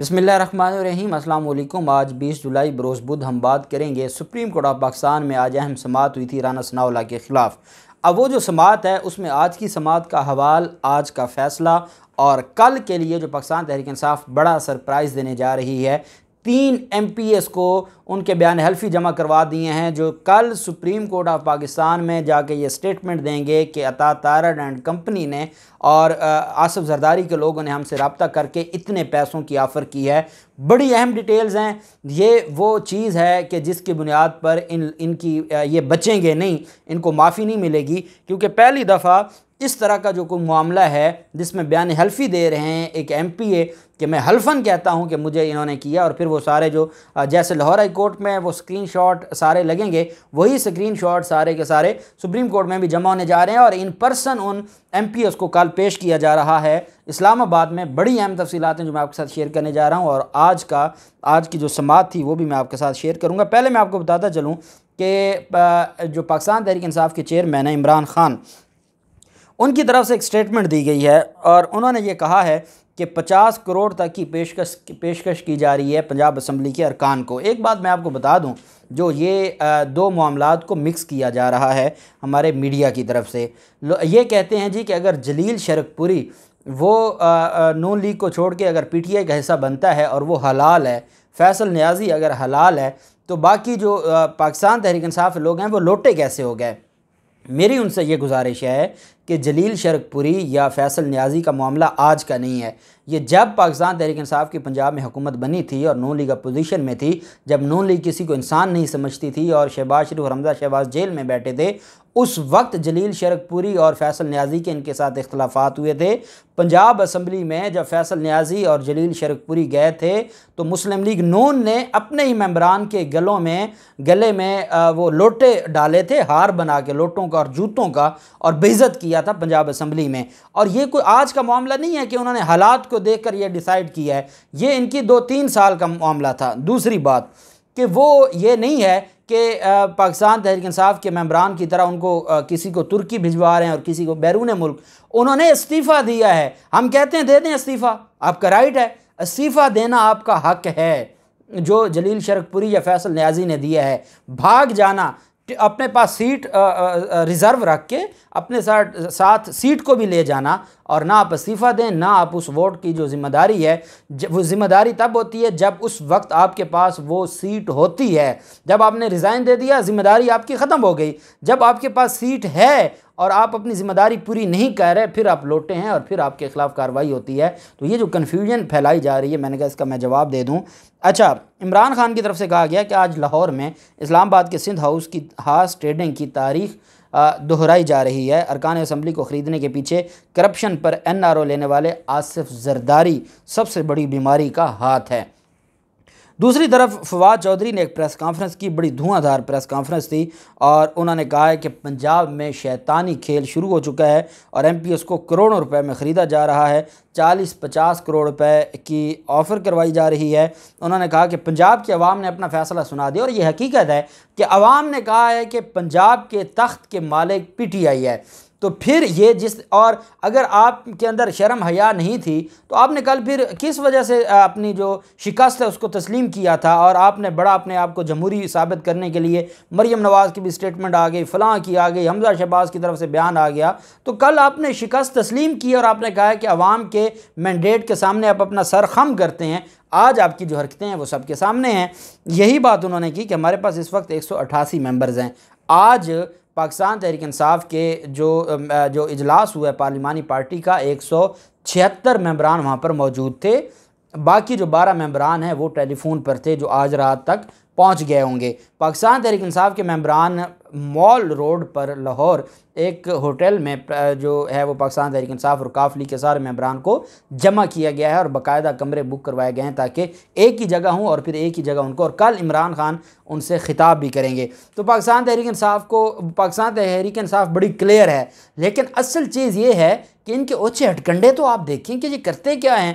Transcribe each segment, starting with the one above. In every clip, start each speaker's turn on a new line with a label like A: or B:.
A: बसमीम अल्लाम आज 20 जुलाई बरोज़ बुध हम बात करेंगे सुप्रीम कोर्ट ऑफ पाकिस्तान में आज अहम समात हुई थी राना सनाउल्ला के ख़िलाफ़ अब वो जो समात है उसमें आज की समात का हवाल आज का फ़ैसला और कल के लिए जो पाकिस्तान तहरीक इंसाफ बड़ा सरप्राइज़ देने जा रही है तीन एम को उनके बयान हल्फी जमा करवा दिए हैं जो कल सुप्रीम कोर्ट ऑफ पाकिस्तान में जाके ये स्टेटमेंट देंगे कि अता तारड़ एंड कंपनी ने और आसफ जरदारी के लोगों ने हमसे रबता करके इतने पैसों की ऑफ़र की है बड़ी अहम डिटेल्स हैं ये वो चीज़ है कि जिसकी बुनियाद पर इन इनकी ये बचेंगे नहीं इनको माफ़ी नहीं मिलेगी क्योंकि पहली दफ़ा इस तरह का जो कोई मामला है जिसमें बयान हल्फी दे रहे हैं एक एम पी ए कि मैं हल्फन कहता हूँ कि मुझे इन्होंने किया और फिर वो सारे जो जैसे लाहौर हाई कोर्ट में वो स्क्रीनशॉट सारे लगेंगे वही स्क्रीनशॉट सारे के सारे सुप्रीम कोर्ट में भी जमा होने जा रहे हैं और इन पर्सन उन एम को कल पेश किया जा रहा है इस्लामाबाद में बड़ी अहम तफसी हैं जो मैं आपके साथ शेयर करने जा रहा हूँ और आज का आज की जो समात थी वो भी मैं आपके साथ शेयर करूँगा पहले मैं आपको बताता चलूँ कि जो पाकिस्तान तहरीक इंसाफ के चेयरमैन हैं इमरान खान उनकी तरफ से एक स्टेटमेंट दी गई है और उन्होंने ये कहा है कि 50 करोड़ तक की पेशकश पेशकश की जा रही है पंजाब असम्बली के अरकान को एक बात मैं आपको बता दूं जो ये दो मामला को मिक्स किया जा रहा है हमारे मीडिया की तरफ से ये कहते हैं जी कि अगर जलील शरकपुरी वो नून लीग को छोड़ के अगर पीटीआई का हिस्सा बनता है और वो हलाल है फैसल न्याजी अगर हलाल है तो बाकी जो पाकिस्तान तहरीक इंसाफ लोग हैं वो लोटे कैसे हो गए मेरी उनसे ये गुजारिश है कि जलील शरकपुरी या फैसल न्याजी का मामला आज का नहीं है ये जब पाकिस्तान तहरीक इंसाफ की पंजाब में हुकूमत बनी थी और नो लीग अपोजिशन में थी जब नो लीग किसी को इंसान नहीं समझती थी और शहबाज शरीफ और हमजा शहबाज जेल में बैठे थे उस वक्त जलील शरकपुरी और फैसल न्याजी के इनके साथ इख्तलाफात हुए थे पंजाब असम्बली में जब फैसल न्याजी और जलील शरकपुरी गए थे तो मुस्लिम लीग नून ने अपने ही मम्बरान के गलों में गले में वो लोटे डाले थे हार बना के लोटों का और जूतों का और बेज़त किया था पंजाब असम्बली में और ये कोई आज का मामला नहीं है कि उन्होंने हालात को देख कर यह डिसाइड किया है ये इनकी दो तीन साल का मामला था दूसरी बात कि वो ये नहीं है कि पाकिस्तान तहरीक इंसाफ के मम्बरान की तरह उनको किसी को तुर्की भिजवा रहे हैं और किसी को बैरून मुल्क उन्होंने इस्तीफ़ा दिया है हम कहते हैं दे दें इस्तीफ़ा आपका राइट है इस्तीफ़ा देना आपका हक है जो जलील शरकपुरी या फैसल न्याजी ने दिया है भाग जाना अपने पास सीट रिज़र्व रख के अपने साथ साथ सीट को भी ले जाना और ना आप इस्तीफ़ा दें ना आप उस वोट की जो ज़िम्मेदारी है वो ज़िम्मेदारी तब होती है जब उस वक्त आपके पास वो सीट होती है जब आपने रिज़ाइन दे दिया ज़िम्मेदारी आपकी ख़त्म हो गई जब आपके पास सीट है और आप अपनी ज़िम्मेदारी पूरी नहीं कर रहे फिर आप लौटे हैं और फिर आपके ख़िलाफ़ कार्रवाई होती है तो ये जो कन्फ्यूजन फैलाई जा रही है मैंने कहा इसका मैं जवाब दे दूँ अच्छा इमरान खान की तरफ से कहा गया कि आज लाहौर में इस्लामाबाद के सिंध हाउस की हास ट्रेडिंग की तारीख दोहराई जा रही है अरकान असम्बली को ख़रीदने के पीछे करप्शन पर एनआरओ लेने वाले आसिफ जरदारी सबसे बड़ी बीमारी का हाथ है दूसरी तरफ फवाद चौधरी ने एक प्रेस कॉन्फ्रेंस की बड़ी धुआंधार प्रेस कॉन्फ्रेंस थी और उन्होंने कहा है कि पंजाब में शैतानी खेल शुरू हो चुका है और एम पी एस को करोड़ों रुपए में ख़रीदा जा रहा है चालीस पचास करोड़ रुपए की ऑफ़र करवाई जा रही है उन्होंने कहा कि पंजाब की आवाम ने अपना फ़ैसला सुना दिया और यह हकीकत है कि आवाम ने कहा है कि पंजाब के तख्त के मालिक पी टी आई है तो फिर ये जिस और अगर आपके अंदर शर्म हया नहीं थी तो आपने कल फिर किस वजह से अपनी जो शिकस्त है उसको तस्लीम किया था और आपने बड़ा अपने आप को जमहूरी साबित करने के लिए मरियम नवाज़ की भी स्टेटमेंट आ गई फ़लाँ की आ गई हमजा शहबाज की तरफ से बयान आ गया तो कल आपने शिकस्त तस्लीम की और आपने कहा कि अवाम के मैंडेट के सामने आप अपना सर खम करते हैं आज आपकी जो हरकतें हैं वो सबके सामने हैं यही बात उन्होंने की कि हमारे पास इस वक्त एक सौ मेंबर्स हैं आज पाकिस्तान तहरीक इंसाफ के जो जो इजलास हुआ पार्लिमानी पार्टी का एक सौ छिहत्तर मम्बरान वहाँ पर मौजूद थे बाकी जो बारह मम्बरान हैं वो टेलीफोन पर थे जो आज रात तक पहुंच गए होंगे पाकिस्तान तहरीक इंसाफ के मेम्बरान मॉल रोड पर लाहौर एक होटल में जो है वो पाकिस्तान तहरीक इंसाफ और काफली के सारे मेम्बरान को जमा किया गया है और बाकायदा कमरे बुक करवाए गए हैं ताकि एक ही जगह हूँ और फिर एक ही जगह उनको और कल इमरान खान उनसे खिताब भी करेंगे तो पाकिस्तान तहरीक इंसाफ को पाकिस्तान तहरीक इंसाफ बड़ी क्लियर है लेकिन असल चीज़ ये है कि इनके ओछे हटकंडे तो आप देखें कि ये करते क्या हैं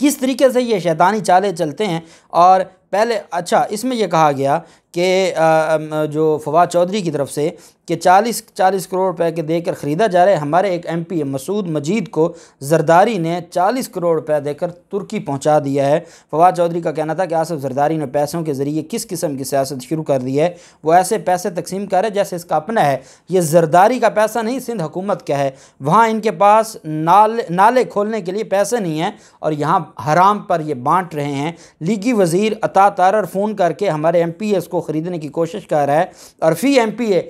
A: किस तरीके से ये शैतानी चाले चलते हैं और पहले अच्छा इसमें यह कहा गया के जो फवाद चौधरी की तरफ से कि 40 40 करोड़ रुपए के देकर ख़रीदा जा रहा है हमारे एक एम पी मसूद मजीद को जरदारी ने 40 करोड़ रुपए देकर तुर्की पहुंचा दिया है फवाद चौधरी का कहना था कि आसफ जरदारी ने पैसों के ज़रिए किस किस्म की सियासत शुरू कर दी है वो ऐसे पैसे तकसीम करे जैसे इसका अपना है ये जरदारी का पैसा नहीं सिंध हुकूमत का है वहाँ इनके पास नाले नाले खोलने के लिए पैसे नहीं हैं और यहाँ हराम पर ये बाँट रहे हैं लीगी वज़ीर अता तारर फ़ोन करके हमारे एम को ख़रीदने की कोशिश कर रहा है और फ़ी एम पी ए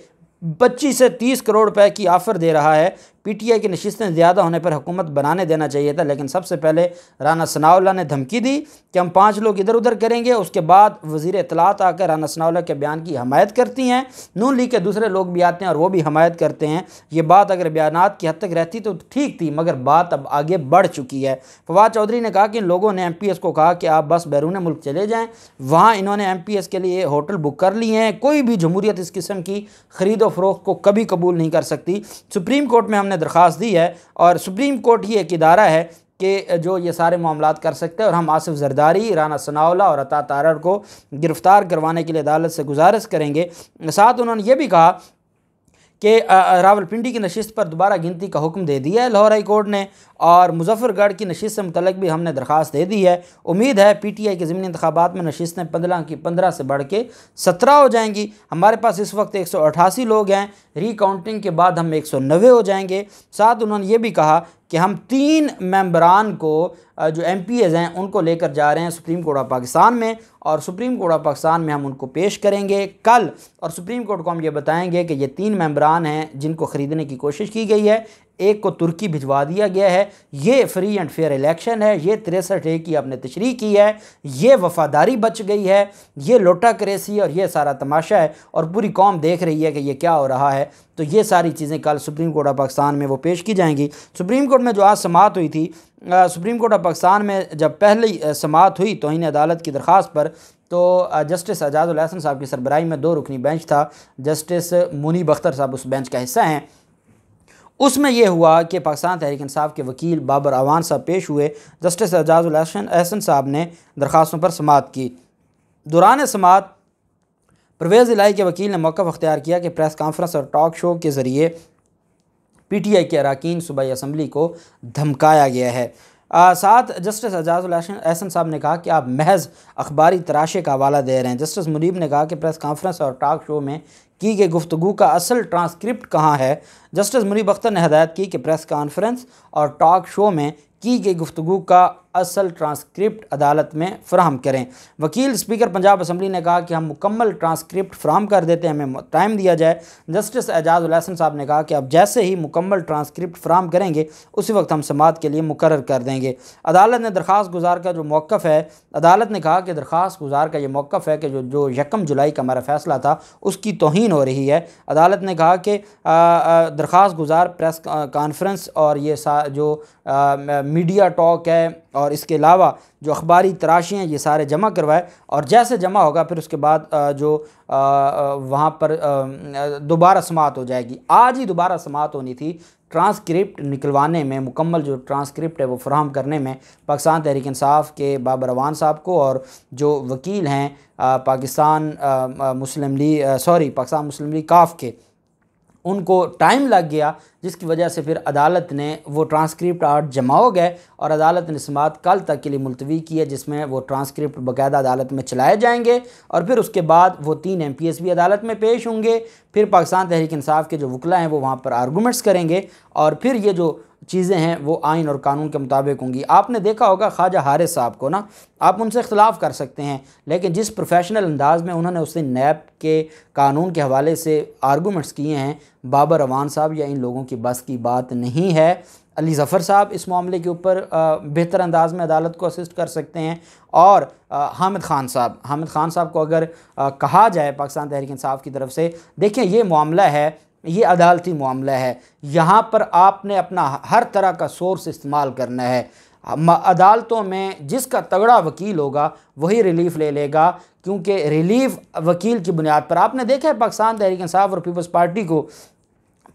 A: पच्चीस से तीस करोड़ रुपए की ऑफर दे रहा है पीटीआई की नशस्तें ज़्यादा होने पर हुकूमत बनाने देना चाहिए था लेकिन सबसे पहले राना सनाउल्ला ने धमकी दी कि हम पाँच लोग इधर उधर करेंगे उसके बाद वजीर इतलात आकर राना सनाउल्ला के बयान की हमायत करती हैं नून लीग के दूसरे लोग भी आते हैं और वो भी हमायत करते हैं ये बात अगर बयान की हद तक रहती तो ठीक थी मगर बात अब आगे बढ़ चुकी है फवाद चौधरी ने कहा कि इन लोगों ने एम को कहा कि आप बस बैरून मुल्क चले जाएँ वहाँ इन्होंने एम के लिए होटल बुक कर लिए हैं कोई भी जमहूरियत इस किस्म की ख़रीदो फ़रोख को कभी कबूल नहीं कर सकती सुप्रीम कोर्ट में हमने ने दरख्वास्त दी है और सुप्रीम कोर्ट ही एक इदारा है कि जो ये सारे मामला कर सकते हैं और हम आसिफ जरदारी राना सनाउला और अता तारर को गिरफ़्तार करवाने के लिए अदालत से गुजारिश करेंगे साथ उन्होंने ये भी कहा के रावलपिंडी की नशस्त पर दोबारा गिनती का हुक्म दे दिया है लाहौर हाई कोर्ट ने और मुजफ्फरगढ़ की नशस्त से मुतलक भी हमने दरख्वास्त दे दी है उम्मीद है पी टी आई के ज़मीनी इंतबात में नशस्तें पंद्रह की पंद्रह से बढ़ के सत्रह हो जाएंगी हमारे पास इस वक्त एक सौ अठासी लोग हैं रिकाउंटिंग के बाद हम एक सौ नब्बे हो जाएंगे साथ उन्होंने ये भी कहा कि हम तीन मेंबरान को जो एम पी एज़ हैं उनको लेकर जा रहे हैं सुप्रीम कोर्ट ऑफ पाकिस्तान में और सुप्रीम कोर्ट ऑफ पाकिस्तान में हम उनको पेश करेंगे कल और सुप्रीम कोर्ट को हम ये बताएंगे कि ये तीन मेंबरान हैं जिनको ख़रीदने की कोशिश की गई है एक को तुर्की भिजवा दिया गया है ये फ्री एंड फेयर इलेक्शन है ये तिरसठ ए की आपने तशरी की है ये वफादारी बच गई है ये लोटा करेसी और ये सारा तमाशा है और पूरी कौम देख रही है कि ये क्या हो रहा है तो ये सारी चीज़ें कल सुप्रीम कोर्ट ऑफ पाकिस्तान में वो पेश की जाएंगी सुप्रीम कोर्ट में जो आज समात हुई थी सुप्रीम कोर्ट ऑफ पाकिस्तान में जब पहली समात हुई तो इन अदालत की दरख्वास पर तो जस्टिस एजाज़ साहब की सरबराही में दो रुकनी बेंच था जस्टिस मुनी बख्तर साहब उस बेंच का हिस्सा हैं उसमें यह हुआ कि पाकिस्तान तहरीक इंसाफ के वकील बाबर अवान साहब पेश हुए जस्टिस एजाजुल अहसन साहब ने दरख्वास्तों पर समात की दौरान समात परवेज़ इलाई के वकील ने मौक़ अख्तियार किया कि प्रेस कॉन्फ्रेंस और टॉक शो के ज़रिए पी टी आई के अरकान सूबाई असम्बली को धमकाया गया है साथ जस्टिस एजाज एहसन साहब ने कहा कि आप महज अखबारी तराशे का हवाला दे रहे हैं जस्टिस मुनीब ने कहा कि प्रेस कॉन्फ्रेंस और टॉक शो में की गई गुफ्तु का असल ट्रांसक्रिप्ट कहाँ है जस्टिस मुनीब अख्तर ने हदायत की कि प्रेस कॉन्फ्रेंस और टॉक शो में की गई गुफ्तु का असल ट्रांसक्रिप्ट अदालत में फ्राहम करें वकील स्पीकर पंजाब असम्बली ने कहा कि हम मुकम्मल ट्रांसक्रिप्ट फ्राहम कर देते हैं हमें टाइम दिया जाए जस्टिस एजाज उलहसन साहब ने कहा कि अब जैसे ही मुकम्मल ट्रांसक्रिप्ट फ्राहम करेंगे उसी वक्त हम समात के लिए मुकर कर देंगे अदालत ने दरख्वास गुजार का जो मौक़ है अदालत ने कहा कि दरख्वास गुजार का ये मौक़ है कि जो जो यकम जुलाई का हमारा फैसला था उसकी तोहन हो रही है अदालत ने कहा कि दरख्वास गुजार प्रेस कॉन्फ्रेंस और ये जो मीडिया टॉक है और इसके अलावा जो अखबारी तराशी हैं ये सारे जमा करवाए और जैसे जमा होगा फिर उसके बाद जो वहाँ पर दोबारा समात हो जाएगी आज ही दोबारा समात होनी थी ट्रांसक्रिप्ट निकलवाने में मुकम्मल जो ट्रांसक्रिप्ट है वो फ्राहम करने में पाकिस्तान तहरीक इंसाफ के बाबर अवान साहब को और जो वकील हैं पाकिस्तान मुस्लिम लीग सॉरी पाकिस्तान मुस्लिम लीग काफ के उनको टाइम लग गया जिसकी वजह से फिर अदालत ने वो ट्रांसक्रिप्ट आर्ट जमा हो गए और अदालत ने समात कल तक के लिए मुलतवी की है जिसमें वो ट्रांसक्रिप्ट बाकायदा अदालत में चलाए जाएंगे और फिर उसके बाद वो तीन एम भी अदालत में पेश होंगे फिर पाकिस्तान तहरीक इंसाफ के जो वकला हैं वो वहाँ पर आर्गूमेंट्स करेंगे और फिर ये जो चीज़ें हैं वो आइन और कानून के मुताबिक होंगी आपने देखा होगा ख्वाजा हारिस साहब को ना आप उनसे इख्तलाफ कर सकते हैं लेकिन जिस प्रोफेशनल अंदाज में उन्होंने उससे नैब के कानून के हवाले से आर्गूमेंट्स किए हैं बाबर अवान साहब या इन लोगों की बस की बात नहीं है अली ज़फ़र साहब इस मामले के ऊपर बेहतर अंदाज में अदालत को असिस्ट कर सकते हैं और आ, हामिद ख़ान साहब हामिद ख़ान साहब को अगर आ, कहा जाए पाकिस्तान तहरीक इंसाफ की तरफ से देखें ये मामला है ये अदालती मामला है यहाँ पर आपने अपना हर तरह का सोर्स इस्तेमाल करना है अदालतों में जिसका तगड़ा वकील होगा वही रिलीफ ले लेगा क्योंकि रिलीफ वकील की बुनियाद पर आपने देखा है पाकिस्तान तहरीक इंसाफ और पीपल्स पार्टी को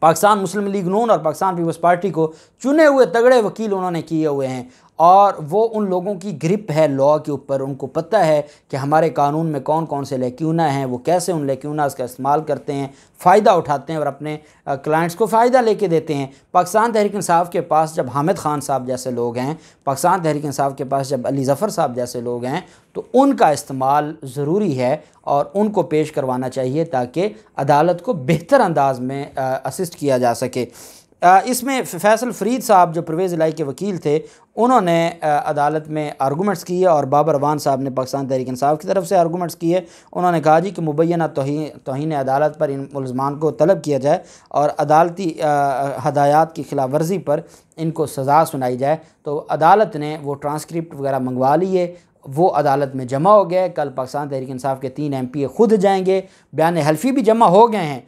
A: पाकिस्तान मुस्लिम लीग नून और पाकिस्तान पीपल्स पार्टी को चुने हुए तगड़े वकील उन्होंने किए हुए हैं और वो उन लोगों की ग्रिप है लॉ के ऊपर उनको पता है कि हमारे कानून में कौन कौन से लेक्यूना हैं वो कैसे उन लेक्यूनास का इस्तेमाल करते हैं फ़ायदा उठाते हैं और अपने क्लाइंट्स को फ़ायदा लेके देते हैं पाकिस्तान तहरीक इंसाफ के पास जब हामिद खान साहब जैसे लोग हैं पाकिस्तान तहरीक इंसाफ के पास जब अली ज़फ़र साहब जैसे लोग हैं तो उनका इस्तेमाल ज़रूरी है और उनको पेश करवाना चाहिए ताकि अदालत को बेहतर अंदाज में असिस्ट किया जा सके इसमें फैसल फरीद साहब जो परवेज़ इलाई के वकील थे उन्होंने अदालत में आर्गूमेंट्स किए और बाबर वान साहब ने पाकिस्तान तहरीक इंसाफ की तरफ से आर्गूमेंट्स किए उन्होंने कहा जी कि मुबैना तोहन तोहन अदालत पर इन मुलजमान को तलब किया जाए और अदालती हदायत की खिलाफ वर्जी पर इनको सज़ा सुनाई जाए तो अदालत ने वो ट्रांसक्रिप्ट वगैरह मंगवा लिए वो अदालत में जमा हो गए कल पाकिस्तान तहरीक इंसाफ के तीन एम पी ए खुद जाएंगे बयान हल्फी भी जमा हो गए हैं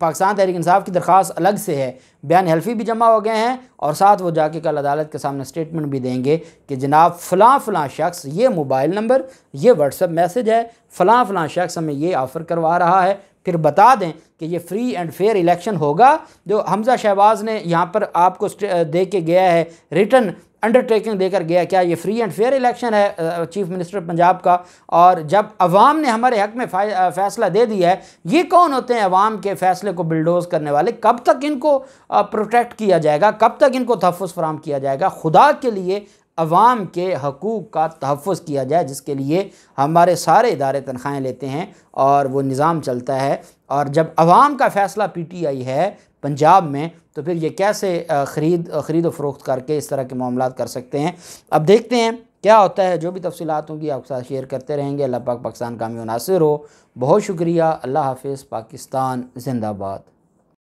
A: पाकिस्तान तहरीक इंसाफ की दरख्वास्त अलग से है बयान हल्फी भी जमा हो गए हैं और साथ वो जाके कल अदालत के सामने स्टेटमेंट भी देंगे कि जनाब फ़लाँ फ़लाँ शख्स ये मोबाइल नंबर ये व्हाट्सअप मैसेज है फ़लाँ फ़लाँ शख्स हमें ये ऑफ़र करवा रहा है फिर बता दें कि ये फ्री एंड फेयर इलेक्शन होगा जो हमज़ा शहबाज ने यहाँ पर आपको दे के गया है रिटर्न अंडरटेकिंग देकर गया क्या ये फ्री एंड फेयर इलेक्शन है चीफ मिनिस्टर पंजाब का और जब अवाम ने हमारे हक में फैसला दे दिया है ये कौन होते हैं अवाम के फैसले को बिल्डोज करने वाले कब तक इनको प्रोटेक्ट किया जाएगा कब तक इनको तहफ़ फराम किया जाएगा खुदा के लिए अवाम के हकूक़ का तहफ़ किया जाए जिसके लिए हमारे सारे इदारे तनख्वाहें लेते हैं और वो निज़ाम चलता है और जब अवाम का फ़ैसला पी टी आई है पंजाब में तो फिर ये कैसे ख़रीद ख़रीद फ़रोख्त करके इस तरह के मामला कर सकते हैं अब देखते हैं क्या होता है जो भी तफसीत होंगी आपके साथ शेयर करते रहेंगे अल्लाह पाक पाकिस्तान का मुनासर हो बहुत शुक्रिया अल्लाह हाफ़ पाकिस्तान जिंदाबाद